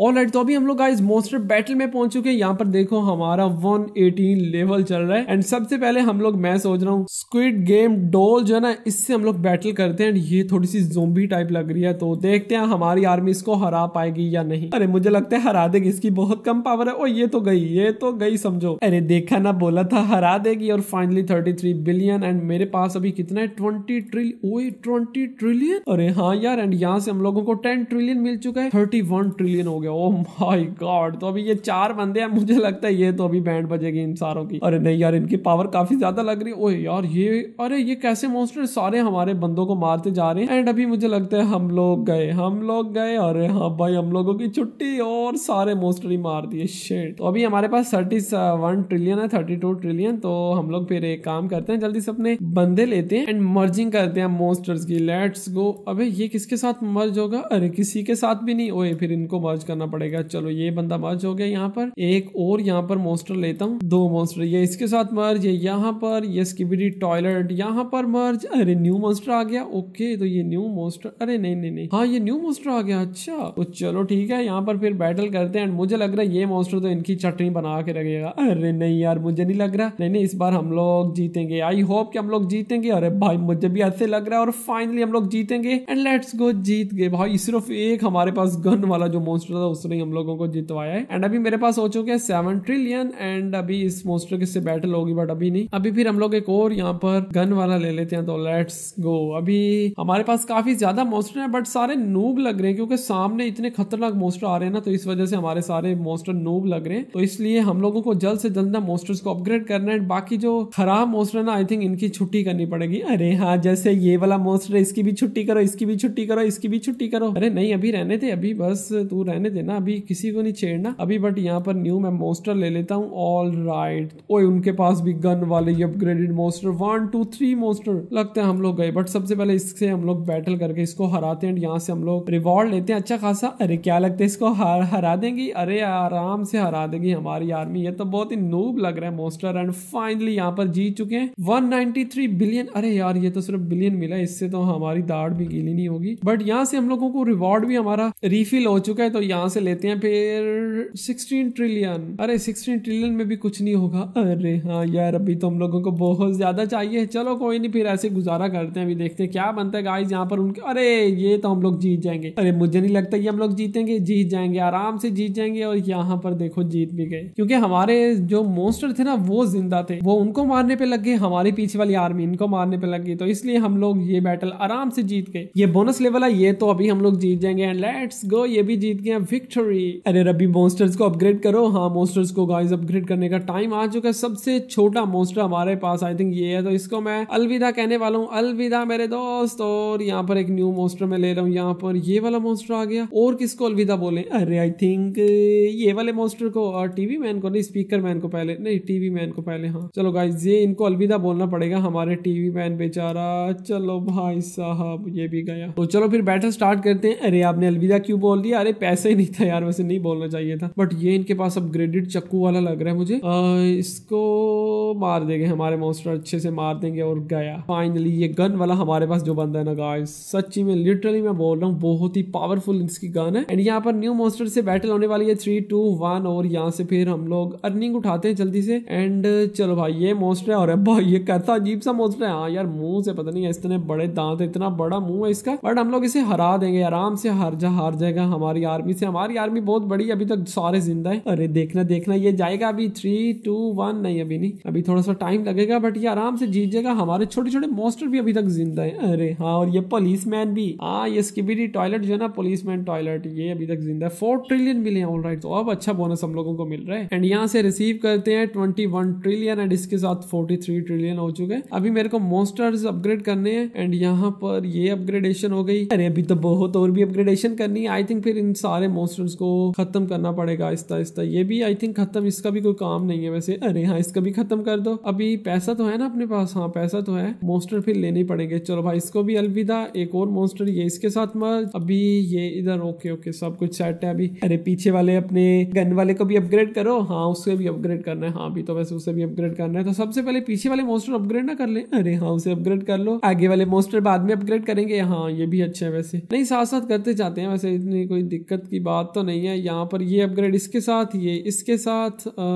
All right तो अभी हम लोग गाइस मोस्टर बैटल में पहुंच चुके हैं यहाँ पर देखो हमारा 118 लेवल चल रहा है एंड सबसे पहले हम लोग मैं सोच रहा हूँ स्क्विड गेम डोल जो है ना इससे हम लोग बैटल करते हैं ये थोड़ी सी जोम्बी टाइप लग रही है तो देखते हैं हमारी आर्मी इसको हरा पाएगी या नहीं अरे मुझे लगता है हरा देगी इसकी बहुत कम पावर है और ये तो गई ये तो गई समझो अरे देखा ना बोला था हरा देगी और फाइनली थर्टी बिलियन एंड मेरे पास अभी कितना है ट्वेंटी ट्रिल ट्वेंटी ट्रिलियन अरे हाँ यार एंड यहाँ से हम लोगों को टेन ट्रिलियन मिल चुका है थर्टी ट्रिलियन हो गया होंगे ओ माय गॉड तो अभी ये चार बंदे हैं मुझे लगता है ये तो अभी बैंड बजेगी इन सारों की अरे नहीं यार इनकी पावर काफी ज्यादा लग रही है ओ यार ये अरे ये कैसे मोस्टर सारे हमारे बंदों को मारते जा रहे हैं एंड अभी मुझे लगता है हम लोग गए हम लोग गए अरे हाँ भाई हम लोगों की छुट्टी और सारे मोस्टर ही मार दिए शेट तो अभी हमारे पास थर्टी वन ट्रिलियन है थर्टी टू ट्रिलियन तो हम लोग फिर एक काम करते हैं जल्दी से अपने बंदे लेते हैं एंड मर्जिंग करते हैं मोस्टर्स की लेट्स गो अबे ये किसके साथ मर्ज होगा अरे किसी के साथ भी नहीं ओए फिर इनको मर्ज करना करना पड़ेगा चलो ये बंदा मर्ज हो गया यहाँ पर एक और यहाँ पर मोस्टर लेता हूँ दो मोस्टर ये इसके साथ मर्ज ये यहाँ पर ये स्किबिडी टॉयलेट यहाँ पर मर्ज अरे न्यू मोस्टर आ गया ओके तो ये न्यू मोस्टर अरे नहीं नहीं नहीं हाँ ये न्यू मोस्टर आ गया अच्छा तो चलो ठीक है यहाँ पर फिर बैटल करते हैं मुझे लग रहा है ये मोस्टर तो इनकी चटनी बना के रखेगा अरे नहीं यार मुझे नहीं लग रहा नहीं नहीं इस बार हम लोग जीतेंगे आई होप कि हम लोग जीतेंगे अरे भाई मुझे भी ऐसे लग रहा है और फाइनली हम लोग जीतेंगे एंड लेट्स गो जीत गए भाई सिर्फ एक हमारे पास गन वाला जो मोस्टर था उसने हम लोगों को जितवाया है एंड अभी मेरे पास हो चुके हैं सेवन ट्रिलियन एंड अभी इस मोस्टर से बैटल होगी बट अभी नहीं अभी फिर हम लोग एक और यहाँ पर गन वाला ले लेते हैं तो लेट्स गो अभी हमारे पास काफी ज्यादा मोस्टर है बट सारे नूब लग रहे हैं क्योंकि सामने इतने खतरनाक मोस्टर आ रहे हैं ना तो इस वजह से हमारे सारे मोस्टर नूब लग रहे हैं तो इसलिए हम लोगों को जल्द से जल्द ना मोस्टर्स को अपग्रेड करना है बाकी जो खराब मोस्टर है ना आई थिंक इनकी छुट्टी करनी पड़ेगी अरे हाँ जैसे ये वाला मोस्टर है इसकी भी छुट्टी करो इसकी भी छुट्टी करो इसकी भी छुट्टी करो अरे नहीं अभी रहने थे अभी बस तू रहने रहने देना अभी किसी को नहीं छेड़ना अभी बट यहाँ पर न्यू मैं मोस्टर ले लेता हूँ ऑल राइट ओए उनके पास भी गन वाले upgraded monster one two three monster लगते हैं हम लोग गए बट सबसे पहले इससे हम लोग बैटल करके इसको हराते हैं यहाँ से हम लोग रिवॉर्ड लेते हैं अच्छा खासा अरे क्या लगता है इसको हर, हरा देंगी अरे आराम से हरा देगी हमारी आर्मी ये तो बहुत ही नूब लग रहा है मोस्टर एंड फाइनली यहाँ पर जीत चुके हैं वन बिलियन अरे यार ये तो सिर्फ बिलियन मिला इससे तो हमारी दाढ़ भी गीली नहीं होगी बट यहाँ से हम लोगों को रिवॉर्ड भी हमारा रिफिल हो चुका है तो यहाँ यहाँ से लेते हैं फिर सिक्सटीन ट्रिलियन अरे सिक्सटीन ट्रिलियन में भी कुछ नहीं होगा अरे हाँ यार अभी तो हम लोगों को बहुत ज्यादा चाहिए चलो कोई नहीं फिर ऐसे गुजारा करते हैं अभी देखते हैं क्या बनता है गाइस यहाँ पर उनके अरे ये तो हम लोग जीत जाएंगे अरे मुझे नहीं लगता ये हम लोग जीतेंगे जीत जाएंगे आराम से जीत जाएंगे और यहाँ पर देखो जीत भी गए क्योंकि हमारे जो मोस्टर थे ना वो जिंदा थे वो उनको मारने पे लग गए हमारे पीछे वाली आर्मी इनको मारने पे लग गई तो इसलिए हम लोग ये बैटल आराम से जीत गए ये बोनस लेवल है ये तो अभी हम लोग जीत जाएंगे एंड लेट्स गो ये भी जीत गए विक्ट्री अरे रबी मोस्टर्स को अपग्रेड करो हाँ मोस्टर्स को गाइस अपग्रेड करने का टाइम आ चुका है सबसे छोटा मोस्टर हमारे पास आई थिंक ये है तो इसको मैं अलविदा कहने वाला हूँ अलविदा मेरे दोस्त और यहाँ पर एक न्यू मोस्टर में ले रहा हूँ यहाँ पर ये वाला मोस्टर आ गया और किसको अलविदा बोले अरे आई थिंक ये वाले मोस्टर को और टीवी मैन को नहीं स्पीकर मैन को पहले नहीं टीवी मैन को पहले हाँ चलो गाइज ये इनको अलविदा बोलना पड़ेगा हमारे टीवी मैन बेचारा चलो भाई साहब ये भी गया तो चलो फिर बैटल स्टार्ट करते हैं अरे आपने अलविदा क्यों बोल दिया अरे पैसे नहीं था यार वैसे नहीं बोलना चाहिए था बट ये इनके पास अब अपग्रेडेड चक्कू वाला लग रहा है मुझे आ, इसको मार देंगे हमारे मॉन्स्टर अच्छे से मार देंगे और गया फाइनली ये गन वाला हमारे पास जो बंदा है ना गाइस सच्ची में लिटरली मैं बोल रहा हूँ बहुत ही पावरफुल इसकी गन है एंड यहाँ पर न्यू मॉन्स्टर से बैटल होने वाली है थ्री टू वन और यहाँ से फिर हम लोग अर्निंग उठाते हैं जल्दी से एंड चलो भाई ये मॉन्स्टर है और भाई ये कैसा अजीब सा मॉन्स्टर है हाँ यार मुंह से पता नहीं है इतने बड़े दांत इतना बड़ा मुंह है इसका बट हम लोग इसे हरा देंगे आराम से हर जा हार जाएगा हमारी आर्मी से हमारी आर्मी बहुत बड़ी अभी तक सारे जिंदा है अरे देखना देखना ये जाएगा अभी थ्री टू वन नहीं अभी नहीं अभी थोड़ा सा टाइम लगेगा बट ये आराम से जीत जाएगा हमारे छोटे छोटे मोस्टर भी अभी तक जिंदा है अरे हाँ और ये पुलिस मैन भी हाँ ये स्किबिडी टॉयलेट जो है ना पुलिस मैन टॉयलेट ये अभी तक जिंदा है फोर ट्रिलियन मिले ऑल राइट तो अब अच्छा बोनस हम लोगों को मिल रहा है एंड यहाँ से रिसीव करते हैं ट्वेंटी वन ट्रिलियन एंड इसके साथ फोर्टी थ्री ट्रिलियन हो चुके हैं अभी मेरे को मोस्टर्स अपग्रेड करने हैं एंड यहाँ पर ये अपग्रेडेशन हो गई अरे अभी तो बहुत और भी अपग्रेडेशन करनी है आई थिंक फिर इन सारे मॉन्स्टर्स को खत्म करना पड़ेगा आहिस्ता आहिस्ता ये भी आई थिंक खत्म इसका भी कोई काम नहीं है वैसे अरे हाँ इसका भी खत्म कर दो अभी पैसा तो है ना अपने पास हाँ पैसा तो है मॉन्स्टर फिर लेने पड़ेंगे चलो भाई इसको भी अलविदा एक और मॉन्स्टर ये इसके साथ मर अभी ये इधर ओके ओके सब कुछ सेट है अभी अरे पीछे वाले अपने गन वाले को भी अपग्रेड करो हाँ उसे भी अपग्रेड करना है हाँ अभी तो वैसे उसे भी अपग्रेड करना है तो सबसे पहले पीछे वाले मॉन्स्टर अपग्रेड ना कर ले अरे हाँ उसे अपग्रेड कर लो आगे वाले मॉन्स्टर बाद में अपग्रेड करेंगे हाँ ये भी अच्छा है वैसे नहीं साथ साथ करते जाते हैं वैसे इतनी कोई दिक्कत की बात तो नहीं है यहाँ पर ये अपग्रेड इसके साथ ये इसके साथ आ,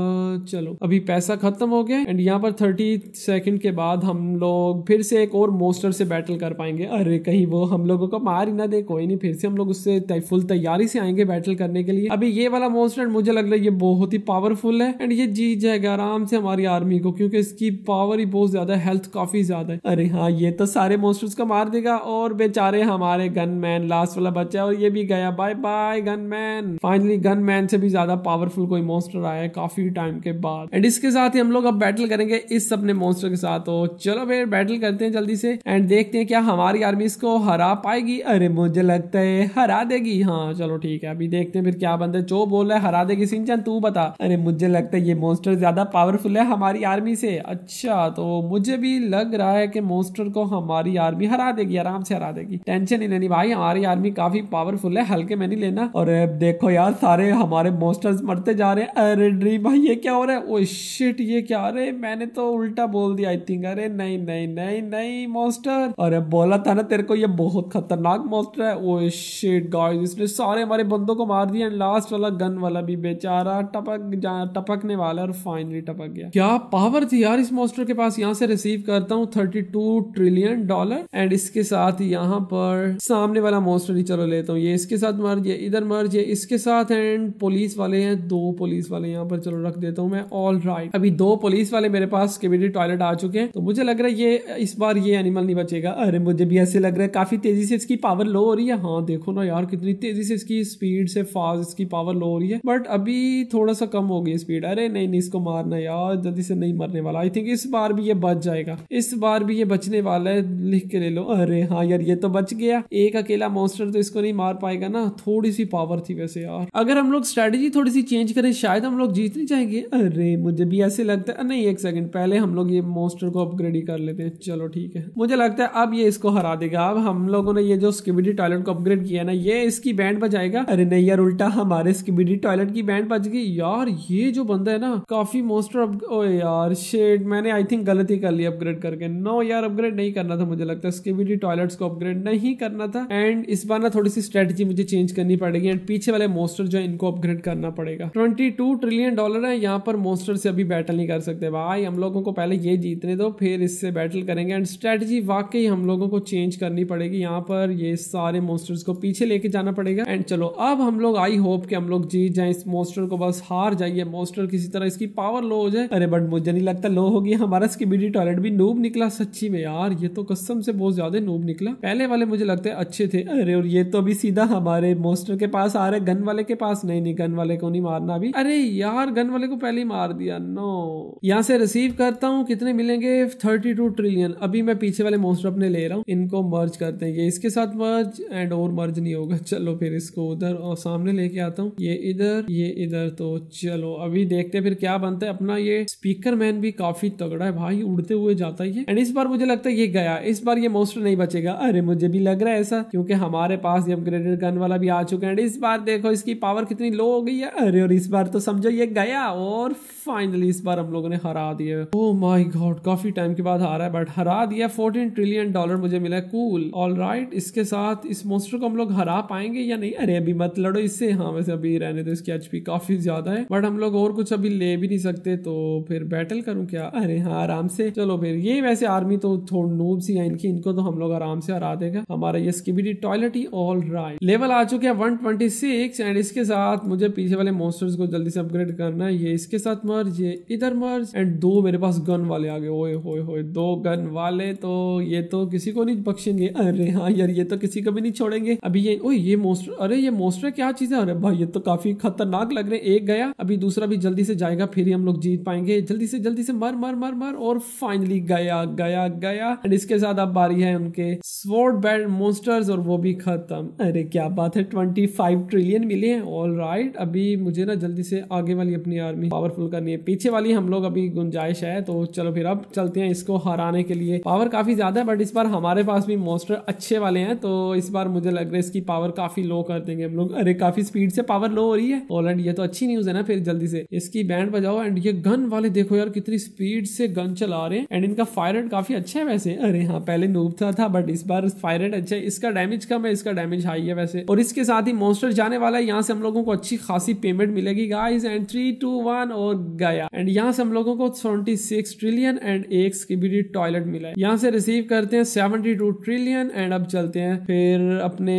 चलो अभी पैसा खत्म हो गया एंड यहाँ पर थर्टी सेकेंड के बाद हम लोग फिर से एक और मोस्टर से बैटल कर पाएंगे अरे कहीं वो हम लोगों को मार ही ना दे कोई नहीं फिर से हम लोग उससे फुल तैयारी से आएंगे बैटल करने के लिए अभी ये वाला मोस्टर मुझे लग रहा है ये बहुत ही पावरफुल है एंड ये जीत जाएगा आराम से हमारी आर्मी को क्योंकि इसकी पावर ही बहुत ज्यादा हेल्थ काफी ज्यादा है अरे हाँ ये तो सारे मोस्टर्स को मार देगा और बेचारे हमारे गन लास्ट वाला बच्चा और ये भी गया bye bye gunman finally gunman से भी ज्यादा पावरफुल कोई मॉन्स्टर आया है काफी टाइम के बाद एंड इसके साथ ही हम लोग अब बैटल करेंगे इस सपने मॉन्स्टर के साथ तो चलो फिर बैटल करते हैं जल्दी से एंड देखते हैं क्या हमारी आर्मी इसको हरा पाएगी अरे मुझे लगता है हरा देगी हाँ चलो ठीक है अभी देखते हैं फिर क्या बनता जो बोल रहा है हरा देगी सिंचन तू बता अरे मुझे लगता है ये मॉन्स्टर ज्यादा पावरफुल है हमारी आर्मी से अच्छा तो मुझे भी लग रहा है कि मॉन्स्टर को हमारी आर्मी हरा देगी आराम से हरा देगी टेंशन ही नहीं भाई हमारी आर्मी काफी पावरफुल है हल्के में नहीं लेना और देखो यार सारे हमारे मोस्टर्स मरते जा रहे हैं अरे ड्रीम भाई ये क्या हो रहा है ओ शिट ये क्या अरे मैंने तो उल्टा बोल दिया आई थिंक अरे नहीं नहीं नहीं नहीं मोस्टर अरे बोला था ना तेरे को ये बहुत खतरनाक मोस्टर है ओ शिट गाइस इसने सारे हमारे बंदों को मार दिया लास्ट वाला गन वाला भी बेचारा टपक टपकने वाला और फाइनली टपक गया क्या पावर थी यार इस मोस्टर के पास यहाँ से रिसीव करता हूँ थर्टी ट्रिलियन डॉलर एंड इसके साथ यहाँ पर सामने वाला मोस्टर ही चलो लेता हूँ ये इसके साथ मार दिया इधर मर्ज है इसके साथ एंड पुलिस वाले हैं दो पुलिस वाले यहाँ पर चलो रख देता हूँ मैं ऑल राइट right. अभी दो पुलिस वाले मेरे पास कम्युनिटी टॉयलेट आ चुके हैं तो मुझे लग रहा है ये इस बार ये एनिमल नहीं बचेगा अरे मुझे भी ऐसे लग रहा है काफी तेजी से इसकी पावर लो हो रही है हाँ देखो ना यार कितनी तेजी से इसकी स्पीड से फास्ट इसकी पावर लो हो रही है बट अभी थोड़ा सा कम हो गई स्पीड अरे नहीं नहीं इसको मारना यार जल्दी से नहीं मरने वाला आई थिंक इस बार भी ये बच जाएगा इस बार भी ये बचने वाला है लिख के ले लो अरे हाँ यार ये तो बच गया एक अकेला मॉन्स्टर तो इसको नहीं मार पाएगा ना थोड़ी सी पावर पावर थी वैसे यार अगर हम लोग स्ट्रेटेजी थोड़ी सी चेंज करें शायद हम लोग जीतने जाएंगे अरे मुझे भी ऐसे लगता है नहीं एक सेकंड पहले हम लोग ये मोस्टर को अपग्रेड ही कर लेते हैं चलो ठीक है मुझे लगता है अब ये इसको हरा देगा अब हम लोगों ने ये जो स्किबिडी टॉयलेट को अपग्रेड किया ना ये इसकी बैंड बजाएगा अरे नहीं यार उल्टा हमारे स्किबिडी टॉयलेट की बैंड बज गई यार ये जो बंदा है ना काफी मोस्टर ओ यार शेड मैंने आई थिंक गलत ही कर ली अपग्रेड करके नो यार अपग्रेड नहीं करना था मुझे लगता है स्किबिडी टॉयलेट्स को अपग्रेड नहीं करना था एंड इस बार ना थोड़ी सी स्ट्रेटेजी मुझे चेंज करनी पड़ेगी ट्रिलियन पीछे वाले मोस्टर जो है इनको अपग्रेड करना पड़ेगा ट्वेंटी टू ट्रिलियन डॉलर है यहाँ पर मोस्टर से अभी बैटल नहीं कर सकते भाई हम लोगों को पहले ये जीतने दो फिर इससे बैटल करेंगे एंड स्ट्रेटजी वाकई हम लोगों को चेंज करनी पड़ेगी यहाँ पर ये सारे मोस्टर्स को पीछे लेके जाना पड़ेगा एंड चलो अब हम लोग आई होप कि हम लोग जीत जाए इस मोस्टर को बस हार जाइए मोस्टर किसी तरह इसकी पावर लो हो जाए अरे बट मुझे नहीं लगता लो होगी हमारा स्किबिडी टॉयलेट भी नूब निकला सच्ची में यार ये तो कसम से बहुत ज्यादा नूब निकला पहले वाले मुझे लगता है अच्छे थे अरे और ये तो अभी सीधा हमारे मोस्टर के पास पास आ रहे गन वाले के पास नहीं नहीं गन वाले को नहीं मारना अभी अरे यार गन वाले को पहले ही मार दिया नो यहाँ से रिसीव करता हूँ कितने मिलेंगे थर्टी टू ट्रिलियन अभी मैं पीछे वाले मोस्टर अपने ले रहा हूँ इनको मर्ज करते हैं ये इसके साथ मर्ज एंड और मर्ज नहीं होगा चलो फिर इसको उधर और सामने लेके आता हूँ ये इधर ये इधर तो चलो अभी देखते फिर क्या बनता है अपना ये स्पीकर मैन भी काफी तगड़ा है भाई उड़ते हुए जाता है एंड इस बार मुझे लगता है ये गया इस बार ये मोस्टर नहीं बचेगा अरे मुझे भी लग रहा है ऐसा क्योंकि हमारे पास ये अपग्रेडेड गन वाला भी आ चुका है एंड इस बार देखो इसकी पावर कितनी लो हो गई है अरे और इस बार तो समझो ये गया और फाइनली इस बार हम लोगों ने हरा दिया ओ माई गॉड काफी टाइम के बाद हारा है बट हरा दिया फोर्टीन ट्रिलियन डॉलर मुझे मिला कूल ऑल राइट इसके साथ इस मोस्टर को हम लोग हरा पाएंगे या नहीं अरे अभी मत लड़ो इससे हाँ वैसे अभी रहने दो तो इसकी एचपी काफी ज्यादा है बट हम लोग और कुछ अभी ले भी नहीं सकते तो फिर बैटल करूँ क्या अरे हाँ आराम से चलो फिर ये वैसे आर्मी तो थोड़ी नूब सी है इनकी इनको तो हम लोग आराम से हरा देगा हमारा ये स्किबिडी टॉयलेट ही ऑल राइट लेवल आ चुके हैं वन फोर्टी सिक्स एंड इसके साथ मुझे पीछे वाले मोस्टर्स को जल्दी से अपग्रेड करना है ये इसके साथ मर्ज ये इधर मर्ज एंड दो मेरे पास गन वाले आ गए ओए होए होए दो गन वाले तो ये तो किसी को नहीं बख्शेंगे अरे हाँ यार ये तो किसी को भी नहीं छोड़ेंगे अभी ये ओए ये मोस्टर अरे ये मोस्टर क्या चीज है अरे भाई ये तो काफी खतरनाक लग रहे हैं एक गया अभी दूसरा भी जल्दी से जाएगा फिर ही हम लोग जीत पाएंगे जल्दी से जल्दी से मर मर मर मर और फाइनली गया गया गया एंड इसके साथ अब बारी है उनके स्वॉर्ड बैड मोस्टर्स और वो भी खत्म अरे क्या बात है ट्वेंटी फाइव फाइव ट्रिलियन मिले हैं ऑल राइट अभी मुझे ना जल्दी से आगे वाली अपनी आर्मी पावरफुल करनी है पीछे वाली हम लोग अभी गुंजाइश है तो चलो फिर अब चलते हैं इसको हराने के लिए पावर काफी ज्यादा है बट इस बार हमारे पास भी मॉन्स्टर अच्छे वाले हैं तो इस बार मुझे लग रहा है इसकी पावर काफी लो कर देंगे हम लोग अरे काफी स्पीड से पावर लो हो रही है ऑल ये तो अच्छी न्यूज है ना फिर जल्दी से इसकी बैंड बजाओ एंड ये गन वाले देखो यार कितनी स्पीड से गन चला रहे हैं एंड इनका फायर रेट काफी अच्छा है वैसे अरे हाँ पहले नूब था, था बट इस बार फायर रेट अच्छा है इसका डैमेज कम है इसका डैमेज हाई है वैसे और इसके साथ ही माउस्टर जाने वाला है यहाँ से हम लोगों को अच्छी खासी पेमेंट मिलेगी guys and three two one और गया एंड यहाँ से हम लोगों को सेवेंटी सिक्स ट्रिलियन एंड एक स्किबिडी टॉयलेट मिला है यहाँ से रिसीव करते हैं सेवेंटी टू ट्रिलियन एंड अब चलते हैं फिर अपने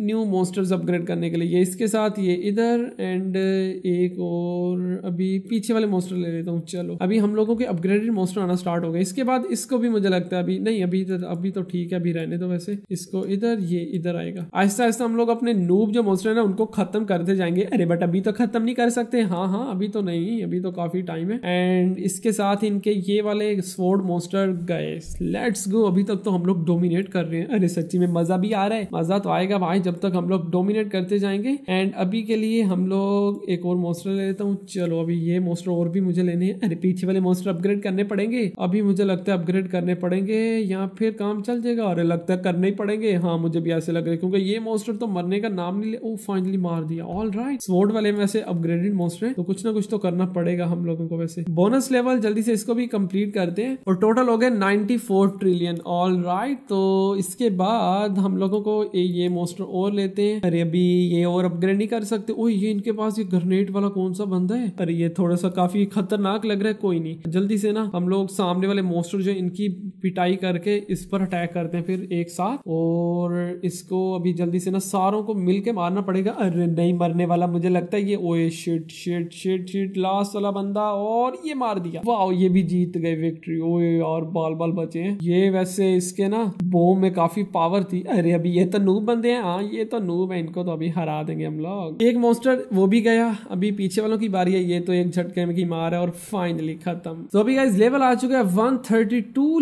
न्यू मोस्टर्स अपग्रेड करने के लिए ये इसके साथ ये इधर एंड एक और अभी पीछे वाले मोस्टर ले लेता हूँ चलो अभी हम लोगों के अपग्रेडेड मोस्टर आना स्टार्ट हो गए इसके बाद इसको भी मुझे लगता है अभी नहीं अभी तो, अभी तो ठीक है अभी रहने दो वैसे इसको इधर ये इधर आएगा आहिस्ता आहिस्ता हम लोग अपने नूब जो मॉन्स्टर है ना उनको खत्म करते जाएंगे अरे बट अभी तो खत्म नहीं कर सकते हाँ हाँ अभी तो नहीं अभी तो काफी टाइम है एंड इसके साथ इनके ये वाले स्वोर्ड मॉन्स्टर गए लेट्स गो अभी तक तो हम लोग डोमिनेट कर रहे हैं अरे सच्ची में मजा भी आ रहा है मजा तो आएगा भाई जब तक हम लोग डोमिनेट करते जाएंगे एंड अभी के लिए हम लोग एक और मॉन्स्टर ले लेता हूँ चलो अभी ये मॉन्स्टर और भी मुझे लेने हैं अरे पीछे वाले मॉन्स्टर अपग्रेड करने पड़ेंगे अभी मुझे लगता है अपग्रेड करने पड़ेंगे या फिर काम चल जाएगा अरे लगता है करने ही पड़ेंगे हाँ मुझे भी ऐसे लग रहा है क्योंकि ये मॉन्स्टर तो मरने का नाम नहीं लिए ओ फाइनली मार दिया ऑल राइट स्वॉर्ड वाले में वैसे अपग्रेडेड मोस्टर तो कुछ ना कुछ तो करना पड़ेगा हम लोगों को वैसे बोनस लेवल जल्दी से इसको भी कंप्लीट करते हैं और टोटल हो गया 94 ट्रिलियन ऑल राइट तो इसके बाद हम लोगों को ए, ये मोस्टर और लेते हैं अरे अभी ये और अपग्रेड नहीं कर सकते ओ ये इनके पास ये ग्रेनेड वाला कौन सा बंदा है अरे ये थोड़ा सा काफी खतरनाक लग रहा है कोई नहीं जल्दी से ना हम लोग सामने वाले मोस्टर जो इनकी पिटाई करके इस पर अटैक करते हैं फिर एक साथ और इसको अभी जल्दी से ना सारों को मिलके मारना पड़ेगा अरे नहीं मरने वाला मुझे लगता है ये ओए shit shit shit shit last वाला बंदा और ये मार दिया वाह ये भी जीत गए विक्ट्री ओए और बाल बाल बचे हैं ये वैसे इसके ना बो में काफी पावर थी अरे अभी ये तो नूब बंदे हैं हाँ ये तो नूब है इनको तो अभी हरा देंगे हम लोग एक मोस्टर वो भी गया अभी पीछे वालों की बारी है ये तो एक झटके में की मार है और फाइनली खत्म तो अभी गाइज लेवल आ चुका है वन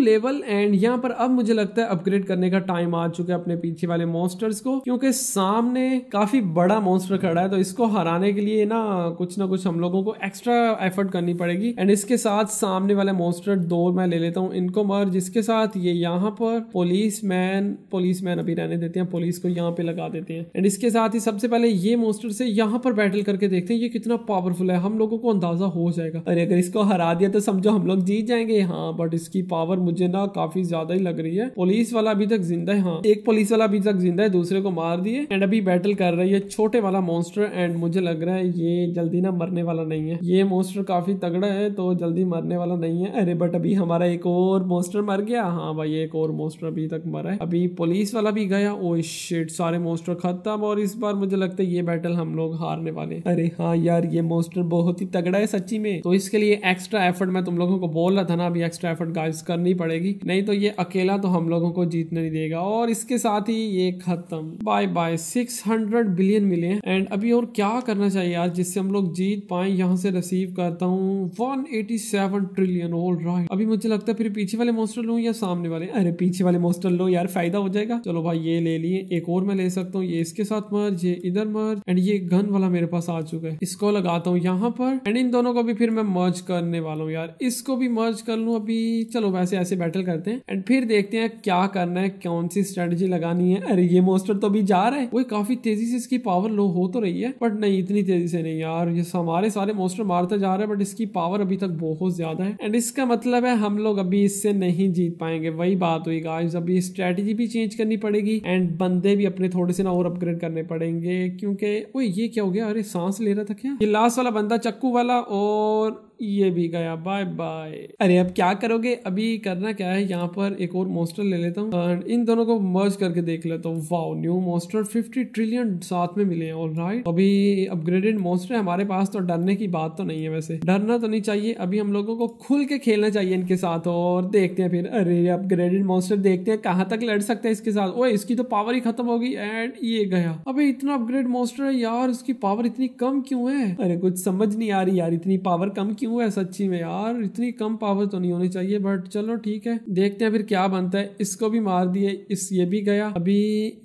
लेवल एंड यहाँ पर अब मुझे लगता है अपग्रेड करने का टाइम आ चुका है अपने पीछे वाले मोस्टर्स को क्योंकि सामने काफ़ी बड़ा मॉन्स्टर खड़ा है तो इसको हराने के लिए ना कुछ ना कुछ हम लोगों को एक्स्ट्रा एफर्ट करनी पड़ेगी एंड इसके साथ सामने वाले मॉन्स्टर दो मैं ले लेता हूँ इनको मर जिसके साथ ये यहाँ पर पुलिस मैन पुलिस मैन अभी रहने देते हैं पुलिस को यहाँ पे लगा देते हैं एंड इसके साथ ही सबसे पहले ये मॉन्स्टर से यहाँ पर बैटल करके देखते हैं ये कितना पावरफुल है हम लोगों को अंदाजा हो जाएगा अरे अगर इसको हरा दिया तो समझो हम लोग जीत जाएंगे हाँ बट इसकी पावर मुझे ना काफी ज्यादा ही लग रही है पुलिस वाला अभी तक जिंदा है हाँ एक पुलिस वाला अभी तक जिंदा है दूसरे को मार दिए एंड अभी बैटल कर रही है छोटे वाला मॉन्स्टर एंड मुझे लग रहा है ये जल्दी ना मरने वाला नहीं है ये मॉन्स्टर काफी तगड़ा है तो जल्दी मरने वाला नहीं है अरे बट अभी हमारा एक और मॉन्स्टर मर गया हाँ भाई एक और मॉन्स्टर अभी तक मरा है अभी पुलिस वाला भी गया ओ oh शिट सारे मॉन्स्टर खत्म और इस बार मुझे लगता है ये बैटल हम लोग हारने वाले अरे हाँ यार ये मॉन्स्टर बहुत ही तगड़ा है सच्ची में तो इसके लिए एक्स्ट्रा एफर्ट मैं तुम लोगों को बोल रहा था ना अभी एक्स्ट्रा एफर्ट गाइस करनी पड़ेगी नहीं तो ये अकेला तो हम लोगों को जीतने नहीं देगा और इसके साथ ही ये खत्म bye bye six hundred hundred billion मिले एंड अभी और क्या करना चाहिए यार जिससे हम लोग जीत पाए यहाँ से रिसीव करता हूँ one eighty seven trillion all right अभी मुझे लगता है फिर पीछे वाले मोस्टर लू या सामने वाले अरे पीछे वाले मोस्टर लो यार फायदा हो जाएगा चलो भाई ये ले लिए एक और मैं ले सकता हूँ ये इसके साथ मर्ज ये इधर मर एंड ये गन वाला मेरे पास आ चुका है इसको लगाता हूँ यहाँ पर एंड इन दोनों को भी फिर मैं मर्ज करने वाला हूँ यार इसको भी मर्ज कर लू अभी चलो वैसे ऐसे बैटल करते हैं एंड फिर देखते हैं क्या करना है कौन सी स्ट्रेटेजी लगानी है अरे ये मोस्टर तो अभी जा रहा है वो काफी तेजी तेजी से इसकी पावर लो हो तो रही है बट नहीं इतनी तेजी से नहीं यार ये हमारे सारे मोस्टर मारते जा रहे हैं बट इसकी पावर अभी तक बहुत ज्यादा है एंड इसका मतलब है हम लोग अभी इससे नहीं जीत पाएंगे वही बात हुई गाइस अभी स्ट्रेटेजी भी चेंज करनी पड़ेगी एंड बंदे भी अपने थोड़े से ना और अपग्रेड करने पड़ेंगे क्योंकि ओए ये क्या हो गया अरे सांस ले रहा था क्या ये लास्ट वाला बंदा चक्कू वाला और ये भी गया बाय बाय अरे अब क्या करोगे अभी करना क्या है यहाँ पर एक और मोस्टर ले लेता हूँ एंड इन दोनों को मर्ज करके देख लेता हूँ वाओ न्यू मोस्टर 50 ट्रिलियन साथ में मिले हैं ऑल राइट अभी अपग्रेडेड मोस्टर हमारे पास तो डरने की बात तो नहीं है वैसे डरना तो नहीं चाहिए अभी हम लोगों को खुल के खेलना चाहिए इनके साथ और देखते हैं फिर अरे अपग्रेडेड मोस्टर देखते हैं कहाँ तक लड़ सकते हैं इसके साथ ओए इसकी तो पावर ही खत्म होगी एंड ये गया अभी इतना अपग्रेड मोस्टर है यार उसकी पावर इतनी कम क्यों है अरे कुछ समझ नहीं आ रही यार इतनी पावर कम क्यों इशू है सच्ची में यार इतनी कम पावर तो नहीं होनी चाहिए बट चलो ठीक है देखते हैं फिर क्या बनता है इसको भी मार दिए इस ये भी गया अभी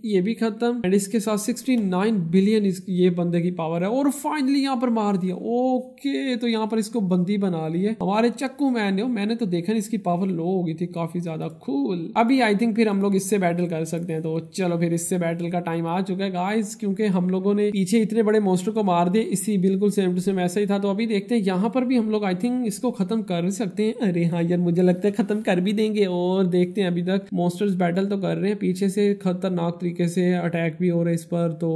ये भी खत्म एंड इसके साथ 69 बिलियन इसकी ये बंदे की पावर है और फाइनली यहाँ पर मार दिया ओके तो यहाँ पर इसको बंदी बना ली है हमारे चक्कू मैन ने मैंने तो देखा ना इसकी पावर लो हो गई थी काफी ज्यादा खूल अभी आई थिंक फिर हम लोग इससे बैटल कर सकते हैं तो चलो फिर इससे बैटल का टाइम आ चुका है गाइस क्योंकि हम लोगों ने पीछे इतने बड़े मोस्टर को मार दिए इसी बिल्कुल सेम टू सेम ऐसा ही था तो अभी देखते हैं यहाँ पर भी हम हम लोग आई थिंक इसको ख़त्म कर सकते हैं अरे हाँ यार मुझे लगता है ख़त्म कर भी देंगे और देखते हैं अभी तक मोस्टर्स बैटल तो कर रहे हैं पीछे से खतरनाक तरीके से अटैक भी हो रहा है इस पर तो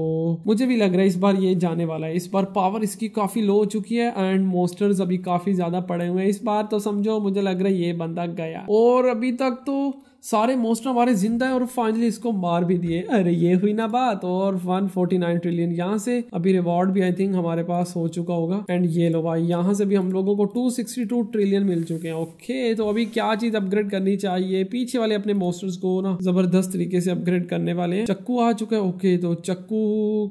मुझे भी लग रहा है इस बार ये जाने वाला है इस बार पावर इसकी काफ़ी लो हो चुकी है एंड मोस्टर्स अभी काफ़ी ज़्यादा पड़े हुए हैं इस बार तो समझो मुझे लग रहा है ये बंदा गया और अभी तक तो सारे मोस्टर हमारे जिंदा है और फाइनली इसको मार भी दिए अरे ये हुई ना बात और 149 ट्रिलियन यहाँ से अभी रिवॉर्ड भी आई थिंक हमारे पास हो चुका होगा एंड ये लो भाई यहाँ से भी हम लोगों को 262 ट्रिलियन मिल चुके हैं ओके तो अभी क्या चीज अपग्रेड करनी चाहिए पीछे वाले अपने मोस्टर्स को ना जबरदस्त तरीके से अपग्रेड करने वाले हैं चक्कू आ चुका है ओके तो चक्कू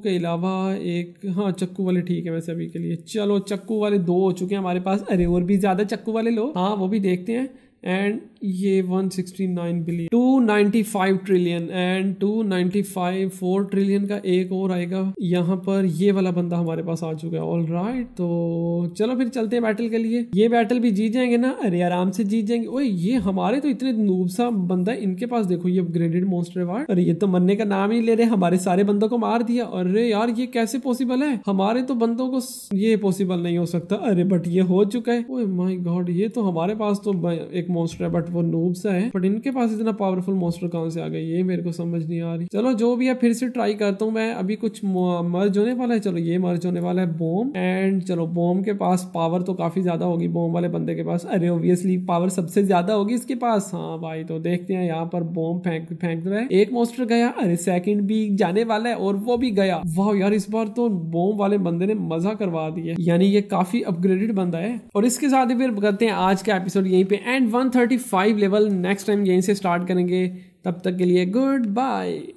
के अलावा एक हाँ चक्कू वाले ठीक है वैसे अभी के लिए चलो चक्कू वाले दो हो चुके हैं हमारे पास अरे और भी ज्यादा चक्कू वाले लोग हाँ वो भी देखते हैं एंड ये 169 billion 295 trillion and 295 four trillion का एक और आएगा यहाँ पर ये वाला बंदा हमारे पास आ चुका है ऑल राइट तो चलो फिर चलते हैं बैटल के लिए ये बैटल भी जीत जाएंगे ना अरे आराम से जीत जाएंगे ओए ये हमारे तो इतने नूब सा बंदा है इनके पास देखो ये अपग्रेडेड मोस्टर वार्ड अरे ये तो मरने का नाम ही ले रहे हमारे सारे बंदों को मार दिया अरे यार ये कैसे पॉसिबल है हमारे तो बंदों को ये पॉसिबल नहीं हो सकता अरे बट ये हो चुका है ओए माय गॉड ये तो हमारे पास तो एक मोस्टर है बट वो नूब सा है बट इनके पास इतना पावरफुल मॉन्स्टर कहाँ से आ गया ये मेरे को समझ नहीं आ रही चलो जो भी है फिर से ट्राई करता हूँ मैं अभी कुछ मर्ज होने वाला है चलो ये मर्ज होने वाला है बॉम एंड चलो बॉम के पास पावर तो काफी ज्यादा होगी बॉम वाले बंदे के पास अरे ओबियसली पावर सबसे ज्यादा होगी इसके पास हाँ भाई तो देखते हैं यहाँ पर बॉम्ब फेंक फेंक रहा है एक मॉन्स्टर गया अरे सेकंड भी जाने वाला है और वो भी गया वाह यार इस बार तो बॉम्ब वाले बंदे ने मजा करवा दिया यानी ये काफी अपग्रेडेड बंदा है और इसके साथ ही फिर करते हैं आज का एपिसोड यहीं पे and one thirty five level next time यहीं से स्टार्ट करेंगे तब तक के लिए गुड बाय